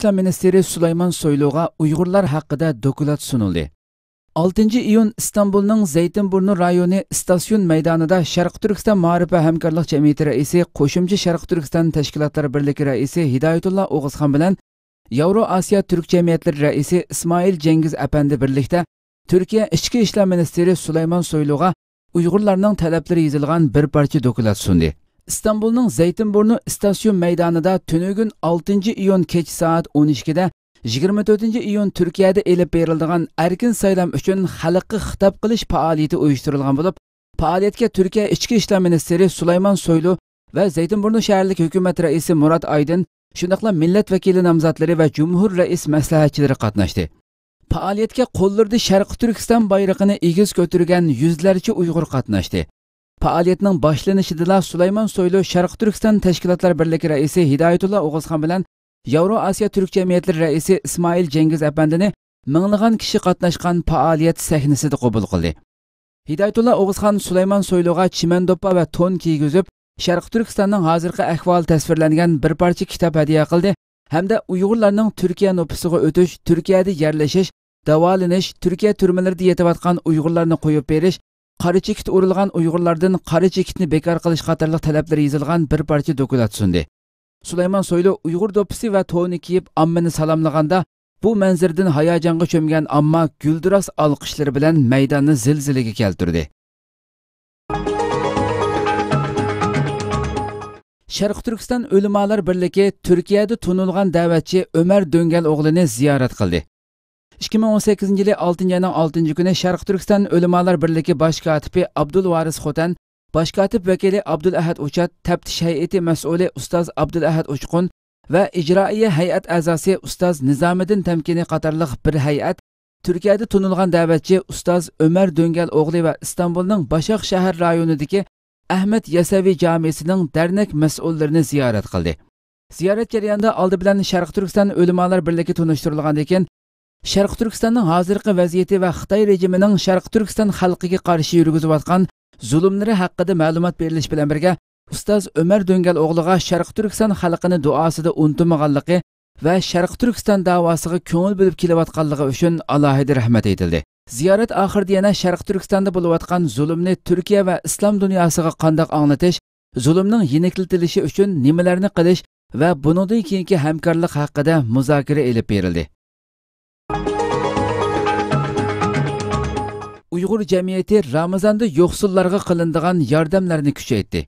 ishlar ministeri sulaymon soylug'a uyg'urlar haqida dokulat sunildi 6 iyun istanbulning zaytinburni rayoni statsion maydonida sharq turkiston ma'rifa hamkorlik jamiyati raisi qo'shimcha sharq turkiston tashkilotlari birligi raisi hidoyatulla o'g'izxon bilan yevro osiyo turk jamiyatlari raisi ismoil jangiz apandi birlikda turkiya ichki ishlar ministeri sulaymon soylug'a uyg'urlarning talablari yozilgan bir parcha dokulat sundi istanbulning Zeytinburnu stasyon maydonida tunugun 6 iyun kech soat 12 da 24 iyun turkiyada elib berildigan erkin saylam uchun xalqqa xitob qilish faoliyati uyuşturulgan bo'lib faoliyatga turkiya ichki ishlar Ministeri Sulayman soylu va Zeytinburnu Şehirlik Hükümet raisi Murat Aydın, shundaqla millat vakili nomzodlari va jumhur rais maslahatchilari qatnashdi faoliyatga qo'llarida Türkistan bayrağını bayrog'ini egiz ko'targan yuzlarcha uyg'ur qatnashdi faoliyatning boshlanishidala sulaymon so'ylu sharq turkiston tashkilotlar birligi raisi hidoyatulla o'g'izxon bilan yevro osiyo turk jamiyatlari raisi ismoil jengiz apandini minglagan kishi qatnashgan faoliyat sahnasida qabul qildi hidoyatulla o'g'izxon sulaymon so'yluga chiman do'ppa va to'n kiygizib sharq turkistonning hozirgi ahvoli tasvirlangan bir parcha kitob hadya qildi hamda uyg'urlarning turkiya nopisiga o'tish turkiyada yerlashish davolanish turkiya turmalarida yetayotgan uyg'urlarni qo'yib berish qari chekit o'rilgan uyg'urlardan qari chekitni bekor qilish qatorliq talablari yozilgan bir parcha dokulat sundi sulaymon soylu uyg'ur do'ppisi va to'ni kiyib ammani salomlaganda bu manzirdan hayajonga cho'mgan amma guldiras olqishlari bilan maydonni zilzilaga keltirdi sharq turkiston o'limolar birligi turkiyada tunilgan da'vatchi umar do'ngal o'g'lini ziyorat qildi ikki ming o'n sakkizinchi yili oltinchi oyning oltinchi kuni sharq turkiston ulamolar birligi bosh kotibi abdul varis xotan bosh kotib vakili abdul ahad uchat taftish hay'ati mas'uli ustoz abdul ahad uchqun va ijroiya hay'at a'zosi ustoz nizomiddin tamkini qatorliq bir hay'at turkiyada tunilgan da'vatchi ustoz umar do'ngal o'g'li va istanbulning bashoq shahar rayonidagi ahmad yasaviy jamiyasining darnak mas'ullarini ziyorat qildi ziyorat jarayonida oldi bilan sharq turkiston ulamolar birligi tunishtirilgandan keyin sharq turkistonning hozirgi vaziyati va xitoy rejimining sharq turkiston xalqiga qarshi yurgizayotgan zulmlari haqida ma'lumot berilish bilan birga ustoz umar do'ngal o'g'liga sharq turkiston xalqini duosida unutmaganligi va sharq turkiston davosiga ko'ngil bo'lib kelayotganligi uchun alohida rahmat aytildi ziyorat oxirida yana sharq turkistonda bo'layotgan zulmni turkiya va islom dunyosiga qandoq anglatish zulmning yenikiltilishi uchun nimalarni qilish va buningdan keyingi hamkorlik haqida muzokara elib berildi uyg'ur jamiyati ramazonda yo'qsullarga qilindigan yordamlarni kuchaytdi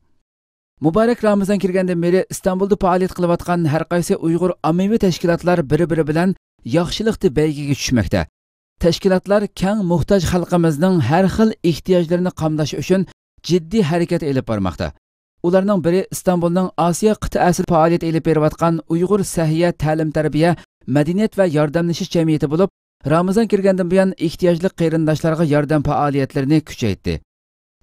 muborak ramazon kirgandan beri istanbulda faoliyat qilayotgan har qaysi uyg'ur ommaviy tashkilotlar biri biri bilan yaxshilikni baygiga tushmoqda tashkilotlar kang muhtoj xalqimizning har xil ehtiyojlarini qamdash uchun jiddiy harakat elib bormoqda ularning biri istanbulning osiyo qit'asi faoliyat elib berayotgan uyg'ur sahiya ta'lim tarbiya madaniyat va yordamlashish jamiyati bo'lib Ramazan киргәндән buyon ehtiyojli qarindoshlarga yordam faoliyatlarini күчәйтте.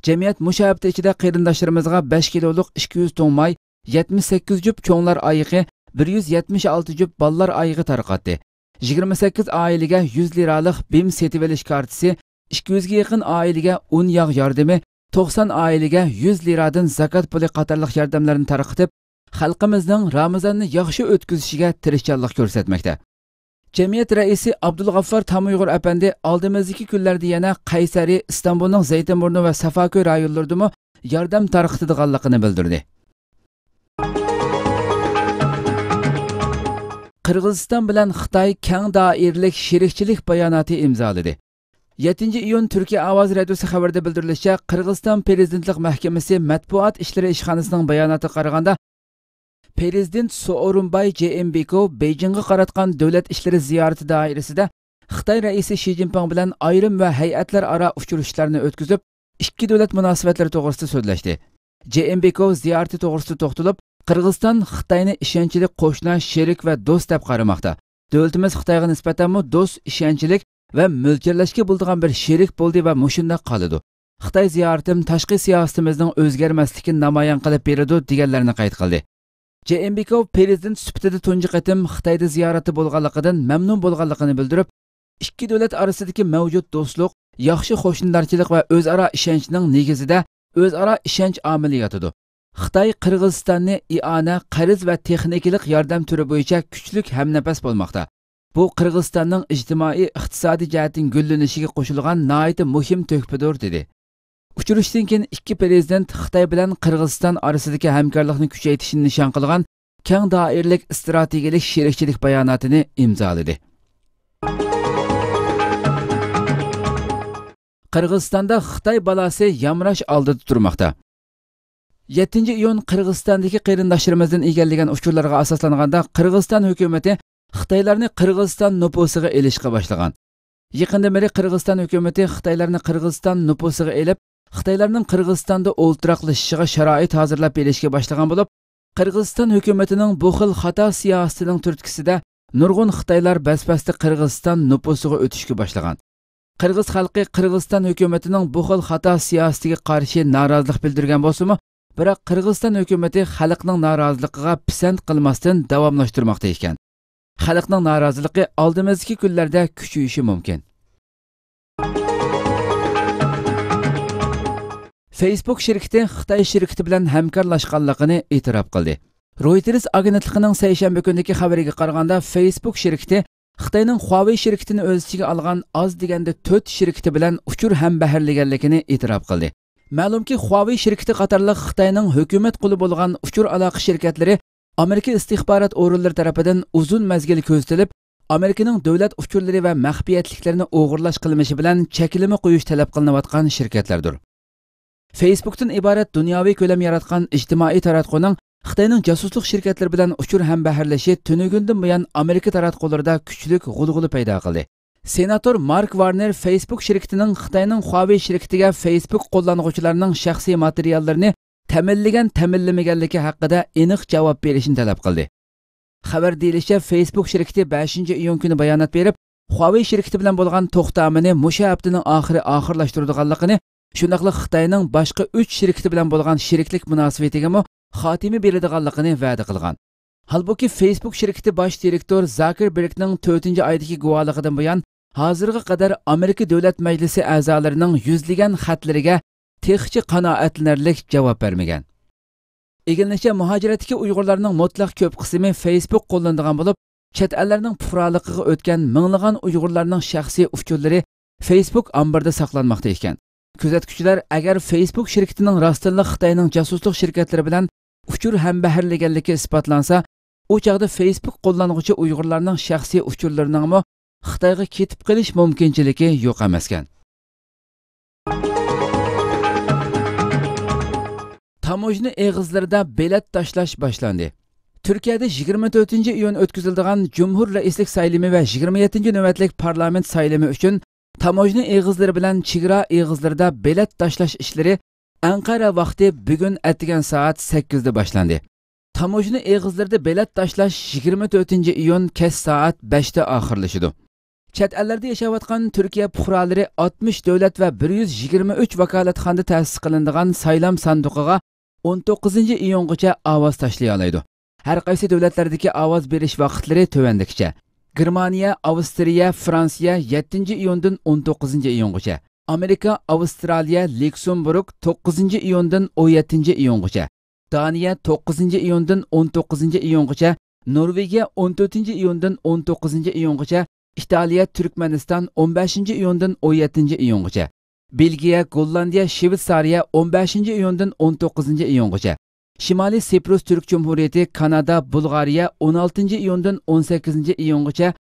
Jamiyat мушаабты ichida qarindoshlarimizga 5 килолык 200 тон май, 78 җүп cho'nglar oyiqi, 176 җүп ballar oyiqi таркатты. 28 oilaga 100 liralik BIM olish kartasi, 200 ga yaqin oilaga un yog' yordami, 90 oilaga 100 liradan zakat puli qatarlıq yardımlarını tarqıtıb, xalqimizning Ramazonni yaxshi o'tkazishiga tirişçilik ko'rsatmoqda. jamiyat raisi abdulg'affar tamiyg'ur apandi oldimizdagi kunlarda yana qaysari istanbulning zaytinburni va safakoy rayonlaridami yordam tarqitadiganligini bildirdi qirg'iziston bilan xitoy kang doirlik sherikchilik bayonoti imzoladi 7 iyun Türkiye Avaz Radyosu xabarida bildirilishicha qirg'iziston prezidentlik mahkamasi matbuot ishlari ishxonasining bayonoti qaraganda prezident soorinbay jeenbekov beyjingga qaratgan davlat ishlari ziyorati doirasida xitoy raisi shi zinpin bilan ayrim va hay'atlar aro uchrashishlarni o'tkazib ikki davlat munosabatlari to'g'risida so'zlashdi jeenbekov ziyorati to'g'risida to'xtalib qirg'iziston xitoyni ishonchli qo'shna sherik va do'st deb qaramoqda davlatimiz xitoyga nisbatanmi do'st ishonchlik va mo'ljallashga bo'ladigan bir sherik bo'ldi va mushundoq qoladi xitoy ziyoratim tashqi siyosatimizning o'zgarmasligini namoyon qilib beradi deganlarni qayd qildi jeenbekov prezident sifatida tunji qatim xitoyda ziyorati bo'lganligidan mamnun bo'lganligini bildirib ikki davlat orasidagi mavjud do'stlik yaxshi qo'shnilarchilik va o'zaro ishonchning negizida o'zaro ishonch omili yotadi xitoy qirg'izistonni iona qarz va texnikalik yordam turi bo'yicha kuchlik hamnafas bo'lmoqda bu qirg'izistonning ijtimoiy iqtisodiy jihatdan gullanishiga qo'shilgan noiti muhim to'kpidir dedi uchrashishdan keyin ikki prezident xitoy bilan qirg'iziston orasidagi hamkorlikni kuchaytirishni nishon qilgan keng doirali strategiyalik sherikchilik bayonotini imzoladi qirg'izistonda xitoy balasi yamrash oldida turmoqda 7 iyun qirg'izistondagi qarindoshlarimizdan egallagan uchurlarga asoslanganda qirg'iziston hukumati xitoylarni qirg'iziston nupusiga elishga boshlagan yaqinda beri qirg'iziston hukumati xitoylarni qirg'iziston nupusiga elib Xitaylarning qirg'izistonda o'ltiraqlashishiga sharoit hozirlab berishga boshlagan bo'lib qirg'iziston hukumatining bu xil xato siyosatining turtkisida nurg'un xitoylar bas qirg'iziston nupusiga o'tishga boshlagan qirg'iz xalqi qirg'iziston hukumatining bu xil xato siyosatiga qarshi norozilik bildirgan bo'lsimi biroq qirg'iziston hukumati xalqning noroziligiga pisand qilmasdan davomlashtirmoqda ekan xalqning noroziligi oldimizdagi kunlarda kuchayishi mumkin Facebook şirkəti Xitay şirkəti ilə həmkarlaşqanlığını etiraf qıldı. Reuters agentliğinin səyşənbə günündəki xəbərinə qaraganda Facebook şirkəti Xitayning Huawei şirkətini öz içinə alğan az degəndə 4 şirkəti ilə uçur həm bəhərləgənligini etiraf qıldı. Məlumki Huawei şirkəti qatarlıq Xitayning hökumət qulu bolğan uçur əlaqə şirkətləri Amerika istihbarat organları tərəfindən uzun məzgil gözlənilib, Amerikanın dövlət uçurları və məxfiyyətliklərini oğurlaş qılmışı bilan çəkilimi qoyuş tələb qılınayotqan şirkətlərdir. Facebook'tan ibaret dunyoviy ko'lam yaratgan ijtimoiy taratkonun xitoyning josuslik shirkatlari bilan uchur ham baharlashi tunugundan buyon amerika taratqularida kuchlik g'ulg'uli paydo qildi senator mark Warner facebook shirkatining xitoyning huawei shirkatiga facebook qo'llanuvchilarining shaxsiy materiallarini ta'minlagan ta'minlamaganligi haqida aniq javob berishni talab qildi xabar deyilishicha facebook shirkati 5 iyun kuni bayonot berib huawei shirkati bilan bo'lgan to'xtamini musha haftaning oxiri oxirlashtiradiganligini shundoqla xitoyning boshqa uch shirkiti bilan bo'lgan sheriklik munosabatiga xotimi beradiganligini va'da qilgan Halbuki Facebook şirketi baş direktör Zuckerberg'ning 4-nji aýdyky guwahlygydan buýan hazırga kadar Amerika Döwlet Meclisi a'zolarynyň ýüzlegen hatlariga texçi qanaatlanarlik jawap bermegen. Egilnişe muhaciretdeki Uygurlarning mutlaq köp qismi Facebook gollandygan bolup, çet ellerning puqralygyga ötken mingligan Uygurlarning şahsi ufçullary Facebook ambarda saklanmakda eken. kuzatuvchilar agar facebook shirkitining rostdanla xitoyning jasuslik shirkatlari bilan uchur hambahirlaganligi isbotlansa u chog'da facebook qo'llanuvchi uyg'urlarning shaxsiy uchurlariningmi xitoyga ketib qolish mumkinchiligi yo'q emasgan tamojni eg'izlarida belat tashlash boshlandi turkiyada 24 iyun o'tkazilgan jumhur raislik saylimi va 27 yettinchi navbatlik parlament saylimi uchun Tamojna egizlari bilan chegara egizlarida belet tashlash ishlari Anqara vaqti bugun atigan soat 8 da boshlandi. Tamojna egizlarida belet tashlash 24-iyun kech soat 5 da oxirlashadi. Chet ellarda yashayotgan Turkiya fuqarolari 60 davlat va 123 vakolatxonada ta'sis qilinadigan saylam sanduqiga 19-iyungacha ovoz tashlay oladi. Har qaysi davlatlardagi ovoz berish vaqtlari tovandikicha. Germaniya, Avstriya, Fransiya 7 iyondan 19 iyongacha. Amerika, Avstraliya, Lüksemburg 9 iyondan 17 iyongacha. Daniya 9 iyondan 19 iyongacha, Norvegiya 14 iyondan 19 iyongacha, İtaliya, Türkmenistan 15 iyondan 17 iyongacha. Belgiya, Gollandiya, Shveysariya 15 iyondan 19 iyongacha. Şimali siprus turk jumhuriyati kanada bulg'ariya 16 iyundan 18 iyungacha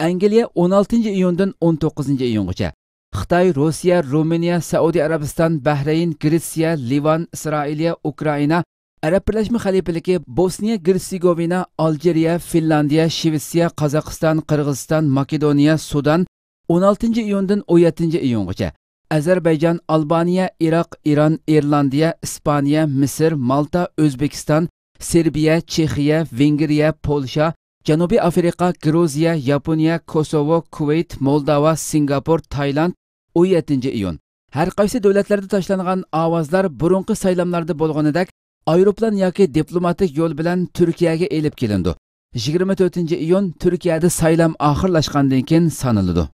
angliya 16 iyundan 19 iyungacha xitoy rossiya ruminiya Saudi arabiston bahrayn gretsiya livan isroiliya ukraina arab birlashma xalifaligi bosniya gersegovina aljeriya finlandiya shvetsiya qozog'iston qirg'iziston makedoniya sudan 16 iyundan 17 iyungacha Azərbaycan, Albaniya, Iroq, İran, İrlandiya, İspaniya, Misr, Malta, Özbekistan, Serbiya, Chexiya, Vengriya, Polsha, Janubiy Afrika, Gruziya, Yaponiya, Kosovo, Kuveyt, Moldova, Singapur, Tayland 17 iyun. Har qaysi davlatlarda tashlangan ovozlar burunqi saylamlarda bo'lganidek ayroplan yoki diplomatik yo'l bilan Turkiyaga elib kelindi. 24 iyun Turkiyada saylam oxirlashgandan keyin sanildi.